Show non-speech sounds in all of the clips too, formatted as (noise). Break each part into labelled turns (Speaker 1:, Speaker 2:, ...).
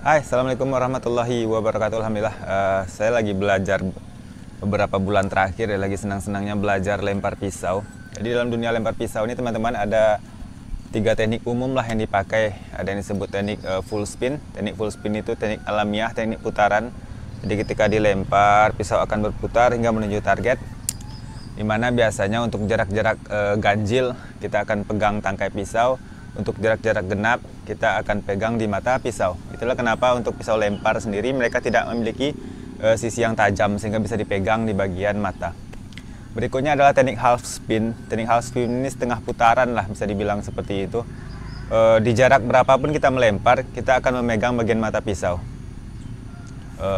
Speaker 1: Hai, Assalamualaikum warahmatullahi wabarakatuh. Alhamdulillah, uh, saya lagi belajar beberapa bulan terakhir, ya, lagi senang-senangnya belajar lempar pisau. Jadi dalam dunia lempar pisau ini teman-teman ada tiga teknik umum lah yang dipakai. Ada yang disebut teknik uh, full spin. Teknik full spin itu teknik alamiah, teknik putaran. Jadi ketika dilempar, pisau akan berputar hingga menuju target. Dimana biasanya untuk jarak-jarak uh, ganjil, kita akan pegang tangkai pisau untuk jarak-jarak genap kita akan pegang di mata pisau. Itulah kenapa untuk pisau lempar sendiri mereka tidak memiliki e, sisi yang tajam sehingga bisa dipegang di bagian mata. Berikutnya adalah teknik half spin. Teknik half spin ini setengah putaran lah bisa dibilang seperti itu. E, di jarak berapapun kita melempar, kita akan memegang bagian mata pisau. E,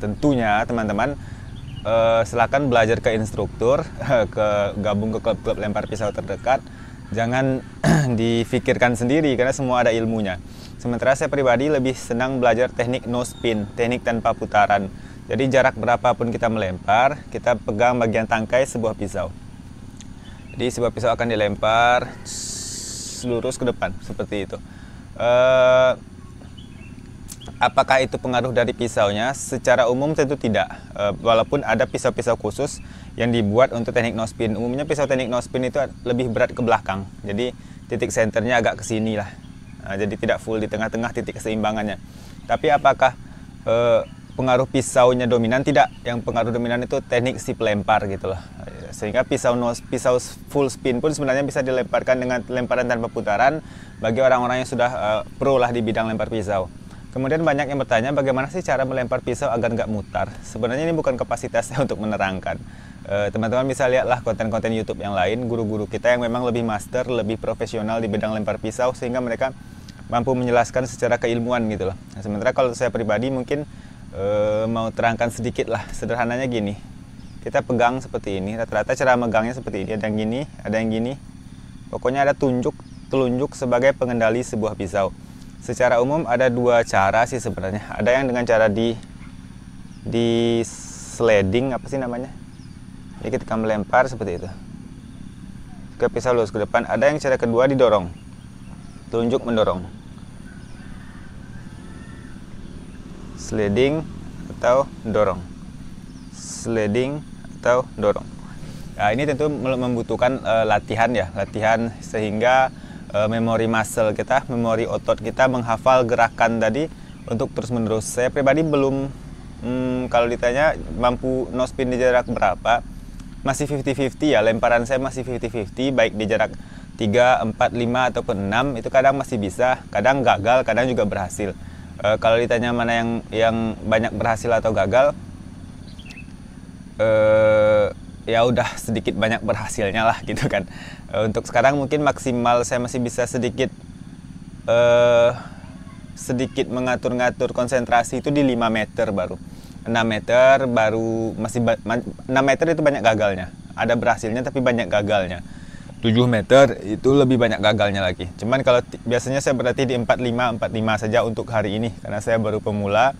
Speaker 1: tentunya teman-teman uh, silahkan belajar ke instruktur (laughs) ke gabung ke klub-klub lempar pisau terdekat jangan (clears throat) difikirkan sendiri karena semua ada ilmunya. Sementara saya pribadi lebih senang belajar teknik no spin, teknik tanpa putaran. Jadi jarak berapapun kita melempar, kita pegang bagian tangkai sebuah pisau. Jadi sebuah pisau akan dilempar (tsk) lurus ke depan seperti itu. Eh, apakah itu pengaruh dari pisaunya? Secara umum tentu tidak. Eh, walaupun ada pisau-pisau khusus yang dibuat untuk teknik no spin. Umumnya pisau teknik no spin itu lebih berat ke belakang. Jadi titik senternya agak ke sini lah. Nah, jadi tidak full di tengah-tengah titik keseimbangannya. Tapi apakah eh, pengaruh pisaunya dominan? Tidak. Yang pengaruh dominan itu teknik si pelempar gitu loh. Sehingga pisau no, pisau full spin pun sebenarnya bisa dilemparkan dengan lemparan tanpa putaran bagi orang-orang yang sudah e, pro lah di bidang lempar pisau. Kemudian banyak yang bertanya bagaimana sih cara melempar pisau agar nggak mutar. Sebenarnya ini bukan kapasitasnya (laughs) untuk menerangkan. Eh, teman-teman bisa lihatlah konten-konten YouTube yang lain, guru-guru kita yang memang lebih master, lebih profesional di bidang lempar pisau sehingga mereka mampu menjelaskan secara keilmuan gitu loh. Nah, sementara kalau saya pribadi mungkin e, mau terangkan sedikit lah. Sederhananya gini, kita pegang seperti ini. Rata-rata cara megangnya seperti ini. Ada yang gini, ada yang gini. Pokoknya ada tunjuk, telunjuk sebagai pengendali sebuah pisau secara umum ada dua cara sih sebenarnya ada yang dengan cara di di sliding apa sih namanya jadi ketika melempar seperti itu ke pisau lurus ke depan ada yang cara kedua didorong telunjuk mendorong sliding atau dorong sliding atau dorong nah, ini tentu membutuhkan uh, latihan ya latihan sehingga uh, memori muscle kita, memori otot kita menghafal gerakan tadi untuk terus menerus. Saya pribadi belum hmm, kalau ditanya mampu no spin di jarak berapa, masih 50-50 ya lemparan saya masih 50-50 baik di jarak 3, 4, 5 ataupun 6 itu kadang masih bisa, kadang gagal, kadang juga berhasil. E, kalau ditanya mana yang yang banyak berhasil atau gagal, eh ya udah sedikit banyak berhasilnya lah gitu kan eh, untuk sekarang mungkin maksimal saya masih bisa sedikit uh, sedikit mengatur-ngatur konsentrasi itu di 5 meter baru 6 meter baru masih ba 6 meter itu banyak gagalnya ada berhasilnya tapi banyak gagalnya 7 meter itu lebih banyak gagalnya lagi cuman kalau biasanya saya berarti di 45 45 saja untuk hari ini karena saya baru pemula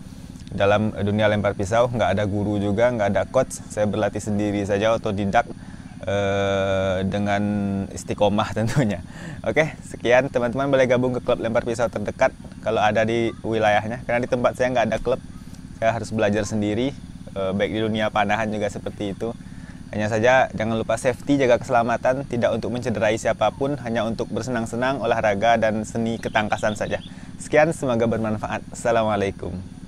Speaker 1: dalam dunia lempar pisau nggak ada guru juga nggak ada coach saya berlatih sendiri saja atau eh, dengan istiqomah (laughs) tentunya oke sekian teman-teman boleh gabung ke klub lempar pisau terdekat kalau ada di wilayahnya karena di tempat saya nggak ada klub saya harus belajar sendiri eh, baik di dunia panahan juga seperti itu hanya saja jangan lupa safety, jaga keselamatan, tidak untuk mencederai siapapun, hanya untuk bersenang-senang, olahraga, dan seni ketangkasan saja. Sekian, semoga bermanfaat. Assalamualaikum.